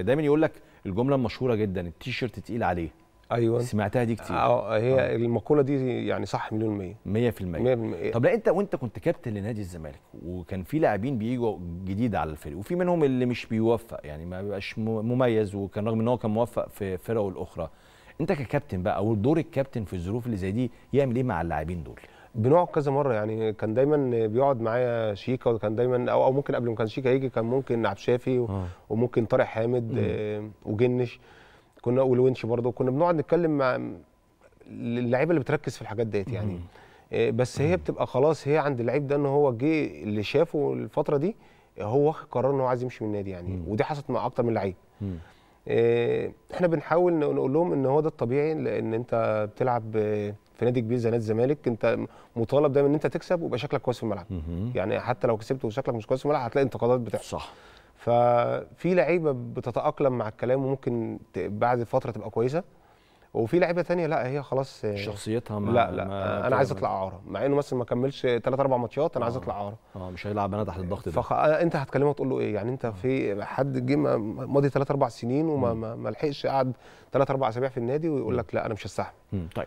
دايما يقول لك الجمله المشهوره جدا التيشيرت تقيل عليه ايوه سمعتها دي كتير اه هي أوه. المقوله دي يعني صح مليون مية 100% 100% طب لا انت وانت كنت كابتن لنادي الزمالك وكان في لاعبين بيجوا جديد على الفريق وفي منهم اللي مش بيوفق يعني ما بيبقاش مميز وكان رغم ان هو كان موفق في فرقه الاخرى انت ككابتن بقى ودور الكابتن في الظروف اللي زي دي يعمل ايه مع اللاعبين دول بنقعد كذا مره يعني كان دايما بيقعد معايا شيكا وكان دايما او, أو ممكن قبل ما كان شيكا يجي كان ممكن عبد شافي و... آه. وممكن طارق حامد آه، وجنش كنا ونش برضه كنا بنقعد نتكلم مع اللعيبه اللي بتركز في الحاجات ديت يعني آه، بس هي بتبقى خلاص هي عند اللعيب ده ان هو جه اللي شافه الفتره دي هو واخد قرار ان هو عايز يمشي من النادي يعني ودي حصلت مع اكتر من لعيب إيه، احنا بنحاول نقول لهم ان هو ده الطبيعي لان انت بتلعب في نادي كبير زي نادي الزمالك انت مطالب دايما ان انت تكسب ويبقى شكلك كويس في الملعب يعني حتى لو كسبت وشكلك مش كويس في الملعب هتلاقي انتقادات بتحصل صح ففي لعيبه بتتاقلم مع الكلام وممكن بعد فتره تبقى كويسه وفي لعيبه ثانيه لا هي خلاص آه، شخصيتها ما لا لا ما آه، انا عايز اطلع اعاره مع انه مثلا ما كملش ثلاث اربع ماتشات انا عايز اطلع آه. اعاره اه مش هيلعب انا تحت الضغط ده فخ... انت هتكلمه وتقول له ايه يعني انت في حد جه ماضي ثلاث اربع سنين وما ما لحقش قعد ثلاث اربع اسابيع في النادي ويقول لك لا انا مش هستحمل طيب